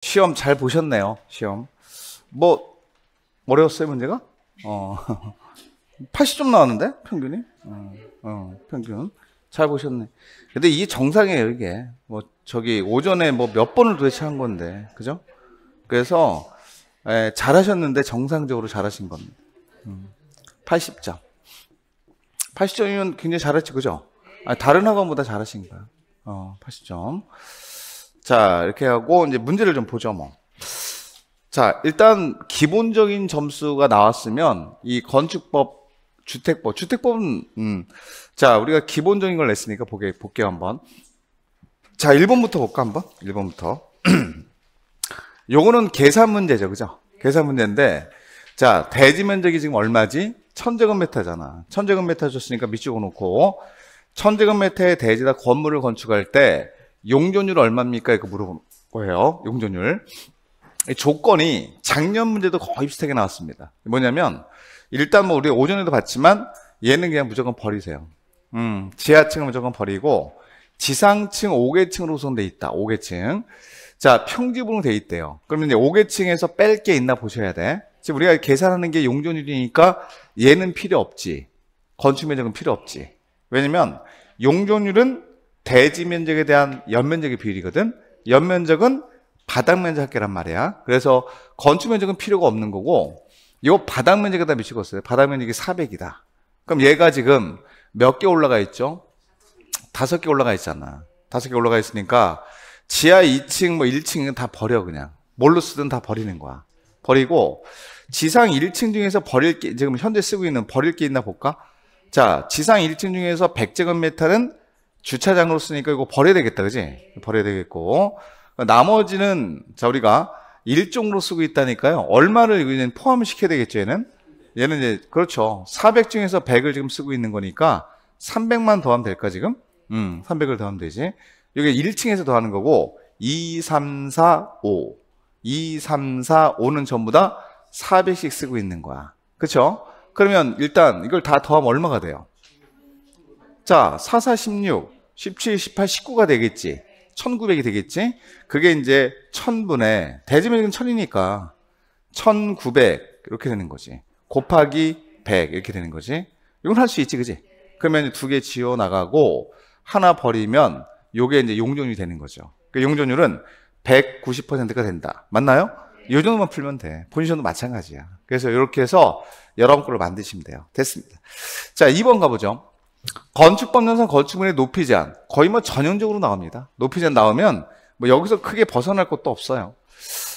시험 잘 보셨네요. 시험. 뭐 어려웠어요 문제가? 어. 80점 나왔는데 평균이? 어, 어, 평균 잘 보셨네. 근데 이게 정상이에요 이게. 뭐 저기 오전에 뭐 몇 번을 도대체 한 건데 그죠? 그래서 에, 예, 잘하셨는데 정상적으로 잘하신 겁니다. 음, 80점. 80점이면 굉장히 잘했지 그죠? 아, 다른 학원보다 잘하신 거요 어, 80점. 자, 이렇게 하고 이제 문제를 좀 보죠, 뭐. 자, 일단 기본적인 점수가 나왔으면 이 건축법, 주택법, 주택법은 음. 자, 우리가 기본적인 걸 냈으니까 보게 볼게요, 한번. 자, 1번부터 볼까 한번? 1번부터. 요거는 계산 문제죠. 그죠? 계산 문제인데 자, 대지 면적이 지금 얼마지? 천제곱미터잖아. 천제곱미터 줬으니까 밑줄 놓고 천제곱미터의 대지다 건물을 건축할 때 용전율 얼마입니까? 이거 물어본 거예요. 용전율 조건이 작년 문제도 거의 비슷하게 나왔습니다. 뭐냐면 일단 뭐 우리 오전에도 봤지만 얘는 그냥 무조건 버리세요. 음, 지하층은 무조건 버리고 지상층 5계층으로 구성돼 있다. 5계층. 자, 평지분으로 돼 있대요. 그러면 이제 5계층에서 뺄 게 있나 보셔야 돼. 지금 우리가 계산하는 게용전율이니까 얘는 필요 없지. 건축 면적은 필요 없지. 왜냐면 용전율은 대지 면적에 대한 연면적의 비율이거든. 연면적은 바닥 면적 합계란 말이야. 그래서 건축 면적은 필요가 없는 거고 요 바닥 면적에다 미치겠어요. 바닥 면적이 400이다. 그럼 얘가 지금 몇 개 올라가 있죠? 다섯 개 올라가 있잖아. 다섯 개 올라가 있으니까 지하 2층 뭐 1층은 다 버려 그냥. 뭘로 쓰든 다 버리는 거야. 버리고 지상 1층 중에서 버릴 게 지금 현재 쓰고 있는 버릴 게 있나 볼까? 자, 지상 1층 중에서 100제곱미터는 주차장으로 쓰니까 이거 버려야 되겠다, 그지? 버려야 되겠고. 나머지는, 자, 우리가 일종으로 쓰고 있다니까요. 얼마를 여기는 포함시켜야 되겠죠, 얘는? 얘는 이제, 그렇죠. 400 중에서 100을 지금 쓰고 있는 거니까 300만 더하면 될까, 지금? 음, 300을 더하면 되지. 이게 1층에서 더하는 거고, 2, 3, 4, 5. 2, 3, 4, 5는 전부 다 400씩 쓰고 있는 거야. 그쵸? 그러면 일단 이걸 다 더하면 얼마가 돼요? 자, 44, 16, 17, 18, 19가 되겠지. 1900이 되겠지. 그게 이제 1000분의, 대지면은 1000이니까 1900 이렇게 되는 거지. 곱하기 100 이렇게 되는 거지. 이건 할 수 있지, 그지? 그러면 두 개 지워 나가고 하나 버리면 요게 이제 용존이 되는 거죠. 그 용존율은 190%가 된다. 맞나요? 요 정도만 풀면 돼. 포지션도 마찬가지야. 그래서 이렇게 해서 여러분 거를 만드시면 돼요. 됐습니다. 자, 2번 가보죠. 건축법연상 건축물의 높이 제한 거의 뭐 전형적으로 나옵니다. 높이 제한 나오면 뭐 여기서 크게 벗어날 것도 없어요.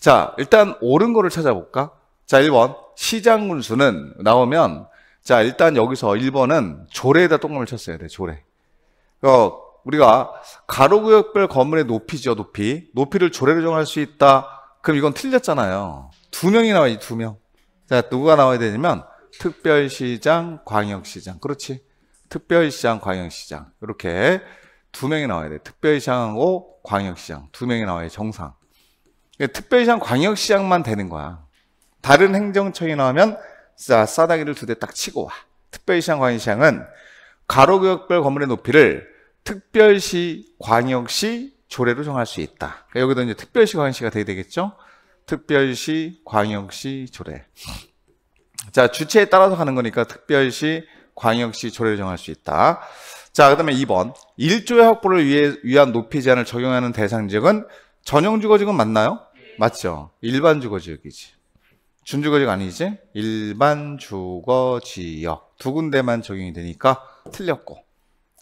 자, 일단 옳은 거를 찾아볼까? 자, 1번 시장 군수는 나오면 자, 일단 여기서 1번은 조례에다 똥감을 쳤어야 돼. 조례. 어, 우리가 가로구역별 건물의 높이죠, 높이. 높이를 조례로 정할 수 있다. 그럼 이건 틀렸잖아요. 두 명이 나와야지, 두 명. 자, 누가 나와야 되냐면, 특별시장, 광역시장. 그렇지. 특별시장, 광역시장 이렇게 두 명이 나와야 돼. 특별시장하고 광역시장 두 명이 나와야 정상. 특별시장, 광역시장만 되는 거야. 다른 행정청이 나오면 싸, 싸다기를 두 대 딱 치고 와. 특별시장, 광역시장은 가로구역별 건물의 높이를 특별시, 광역시, 조례로 정할 수 있다. 그러니까 여기도 이제 특별시, 광역시가 돼야 되겠죠? 특별시, 광역시, 조례. 자, 주체에 따라서 가는 거니까 특별시, 광역시 조례를 정할 수 있다. 자, 그 다음에 2번. 1조의 확보를 위해, 위한 높이 제한을 적용하는 대상 지역은 전용 주거지역은 맞나요? 네. 맞죠. 일반 주거지역이지. 준주거지역 아니지? 일반 주거지역. 두 군데만 적용이 되니까 틀렸고.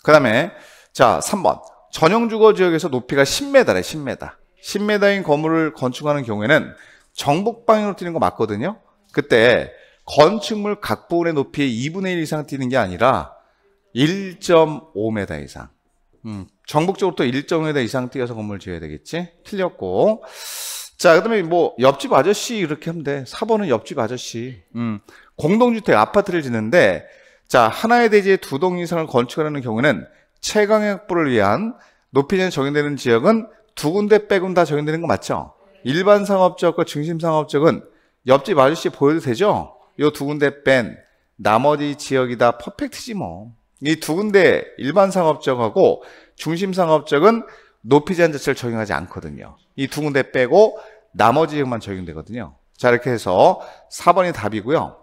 그 다음에, 자, 3번. 전용 주거지역에서 높이가 10m래, 10m. 10m인 건물을 건축하는 경우에는 정복 방향으로 뛰는 거 맞거든요. 그때 건축물 각부분의 높이의 2분의 1 이상 뛰는 게 아니라 1.5m 이상. 음, 전국적으로또 1.5m 이상 뛰어서 건물 지어야 되겠지? 틀렸고. 자, 그 다음에 뭐, 옆집 아저씨 이렇게 하면 돼. 4번은 옆집 아저씨. 음, 공동주택 아파트를 짓는데, 자, 하나의 대지에 두 동 이상을 건축하려는 경우에는 채광의 확보를 위한 높이는 적용되는 지역은 두 군데 빼곤 다 적용되는 거 맞죠? 일반 상업지역과 중심 상업지역은 옆집 아저씨 보여도 되죠? 요두 군데 뺀 나머지 지역이 다 퍼펙트지 뭐. 이 두 군데 일반 상업적하고 중심 상업적은 높이 제한 자체를 적용하지 않거든요. 이 두 군데 빼고 나머지 지역만 적용되거든요. 자, 이렇게 해서 4번이 답이고요.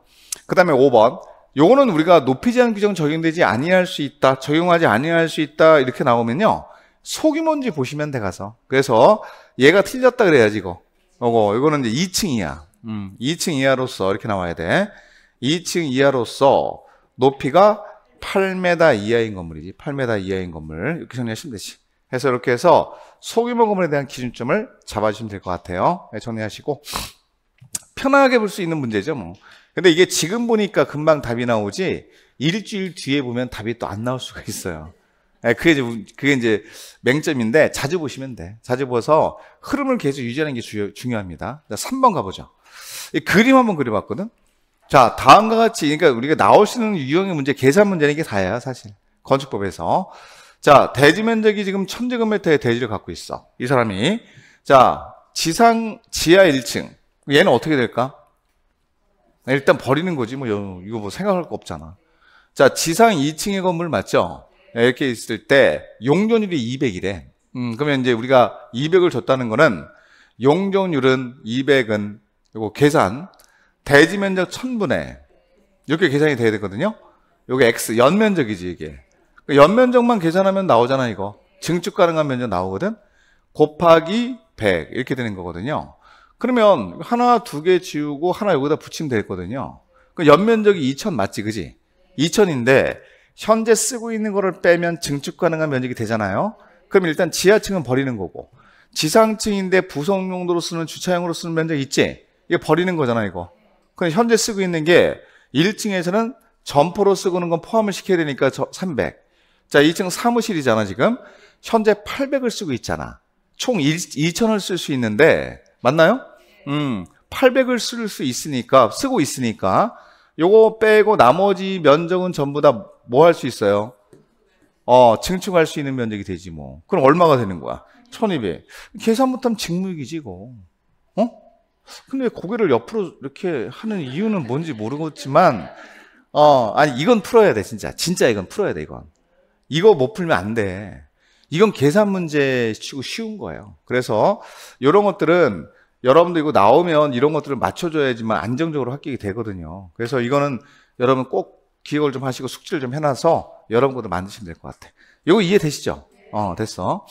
그 다음에 5번. 요거는 우리가 높이 제한 규정 적용되지 아니할 수 있다, 적용하지 아니할 수 있다 이렇게 나오면요. 속이 뭔지 보시면 돼 가서. 그래서 얘가 틀렸다 그래야지 이거. 어거 이거는 이제 2층이야. 음, 2층 이하로서 이렇게 나와야 돼. 2층 이하로서 높이가 8m 이하인 건물이지. 8m 이하인 건물. 이렇게 정리하시면 되지. 해서 이렇게 해서 소규모 건물에 대한 기준점을 잡아주시면 될 것 같아요. 네, 정리하시고 편하게 볼 수 있는 문제죠. 뭐. 근데 이게 지금 보니까 금방 답이 나오지 일주일 뒤에 보면 답이 또 안 나올 수가 있어요. 네, 그게 이제, 그게 이제 맹점인데 자주 보시면 돼. 자주 보서 흐름을 계속 유지하는 게 중요, 중요합니다. 3번 가보죠. 그림 한번 그려봤거든. 자, 다음과 같이, 그러니까 우리가 나오시는 유형의 문제, 계산 문제는 이게 다예요, 사실. 건축법에서. 자, 대지 면적이 지금 천0 0 0제곱미터의 대지를 갖고 있어. 이 사람이. 자, 지상, 지하 1층. 얘는 어떻게 될까? 일단 버리는 거지. 뭐, 이거 뭐 생각할 거 없잖아. 자, 지상 2층의 건물 맞죠? 이렇게 있을 때, 용적률이 200이래. 음, 그러면 이제 우리가 200을 줬다는 거는, 용적률은 200은 요거 계산 대지 면적 1000분의 이렇게 계산이 돼야 되거든요. 요게 x 연면적이지 이게. 그 연면적만 계산하면 나오잖아 이거. 증축 가능한 면적 나오거든. 곱하기 100 이렇게 되는 거거든요. 그러면 하나 두 개 지우고 하나 여기다 붙이면 되거든요. 그 연면적이 2000 맞지 그지? 2000인데 현재 쓰고 있는 거를 빼면 증축 가능한 면적이 되잖아요. 그럼 일단 지하층은 버리는 거고 지상층인데 부속 용도로 쓰는 주차용으로 쓰는 면적 있지? 이게 버리는 거잖아, 이거. 근데 현재 쓰고 있는 게 1층에서는 점포로 쓰고 있는 건 포함을 시켜야 되니까 300. 자, 2층 사무실이잖아, 지금. 현재 800을 쓰고 있잖아. 총 2,000을 쓸 수 있는데, 맞나요? 음, 800을 쓸 수 있으니까, 쓰고 있으니까, 요거 빼고 나머지 면적은 전부 다 뭐 할 수 있어요? 어, 증축할 수 있는 면적이 되지 뭐. 그럼 얼마가 되는 거야? 1200. 계산 못하면 직무이기지, 이거. 어? 근데 고개를 옆으로 이렇게 하는 이유는 뭔지 모르겠지만, 어, 아니, 이건 풀어야 돼, 진짜. 진짜 이건 풀어야 돼, 이건. 이거 못 풀면 안 돼. 이건 계산 문제 치고 쉬운 거예요. 그래서, 이런 것들은, 여러분도 이거 나오면 이런 것들을 맞춰줘야지만 안정적으로 합격이 되거든요. 그래서 이거는 여러분 꼭 기억을 좀 하시고 숙지를 좀 해놔서 여러분 것도 만드시면 될 것 같아. 이거 이해되시죠? 어, 됐어.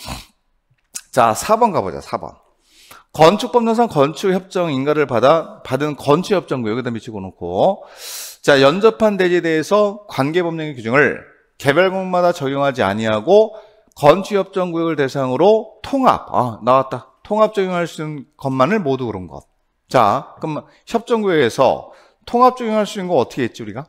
자, 4번 가보자, 4번. 건축법률상 건축협정 인가를 받아 받은 건축협정구역 여기다 미치고 놓고 자 연접한 대지에 대해서 관계법령의 규정을 개별구마다 적용하지 아니하고 건축협정구역을 대상으로 통합 아 나왔다 통합 적용할 수 있는 것만을 모두 그런 것. 자 그럼 협정구역에서 통합 적용할 수 있는 거 어떻게 했지 우리가?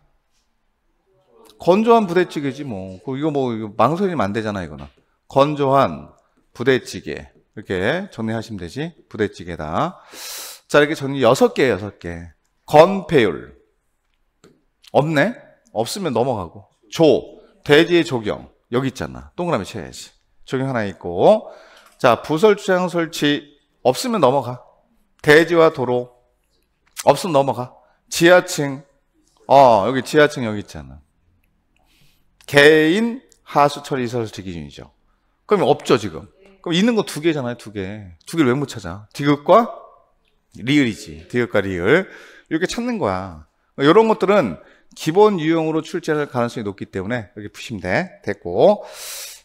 건조한 부대찌개지 뭐 그 이거 뭐 이거 망설이면 안 되잖아 이거는 건조한 부대찌개 이렇게 정리하시면 되지. 부대찌개다. 자, 이렇게 정리 6개, 6개. 건폐율. 없네? 없으면 넘어가고. 조. 돼지의 조경. 여기 있잖아. 동그라미 쳐야지. 조경 하나 있고. 자, 부설 주장 설치. 없으면 넘어가. 돼지와 도로. 없으면 넘어가. 지하층. 어, 여기 지하층 여기 있잖아. 개인 하수 처리 설치 기준이죠. 그럼 없죠, 지금. 그럼 있는 거 두 개잖아요, 두 개. 두 개를 왜 못 찾아? 디귿과 리을이지. 디귿과 리을. 이렇게 찾는 거야. 이런 것들은 기본 유형으로 출제할 가능성이 높기 때문에 이렇게 푸시면 돼. 됐고.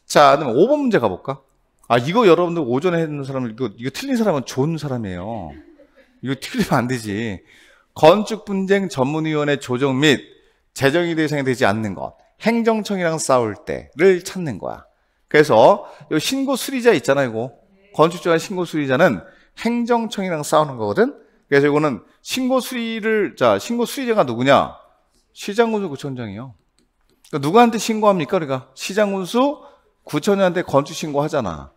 자, 그럼 5번 문제 가볼까? 아, 이거 여러분들 오전에 했는 사람, 이거, 이거 틀린 사람은 좋은 사람이에요. 이거 틀리면 안 되지. 건축 분쟁 전문위원회 조정 및 재정의 대상이 되지 않는 것. 행정청이랑 싸울 때를 찾는 거야. 그래서 이 신고 수리자 있잖아요, 이거. 건축주간 신고 수리자는 행정청이랑 싸우는 거거든. 그래서 이거는 신고 수리를 자, 신고 수리자가 누구냐? 시장군수 구청장이요. 그러니까 누구한테 신고합니까? 그러니까 시장군수 구청장한테 건축 신고하잖아.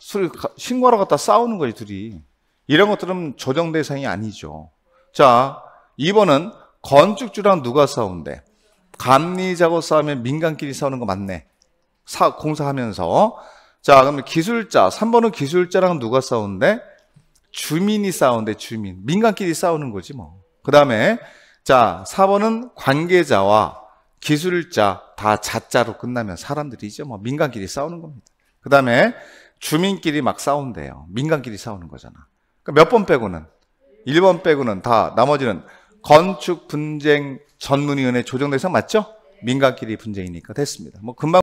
수리 신고하러 갔다 싸우는 거지, 둘이. 이런 것들은 조정 대상이 아니죠. 자, 2번은 건축주랑 누가 싸운데? 감리자고 싸우면 민간끼리 싸우는 거 맞네. 사, 공사하면서. 자, 그러면 기술자. 3번은 기술자랑 누가 싸우는데? 주민이 싸우는데, 주민. 민간끼리 싸우는 거지, 뭐. 그 다음에, 자, 4번은 관계자와 기술자. 다 자자로 끝나면 사람들이죠. 뭐, 민간끼리 싸우는 겁니다. 그 다음에, 주민끼리 막 싸운대요. 민간끼리 싸우는 거잖아. 그러니까 몇번 빼고는? 1번 빼고는 다, 나머지는 건축 분쟁 전문위원회 조정대상 맞죠? 민간끼리 분쟁이니까 됐습니다. 뭐 금방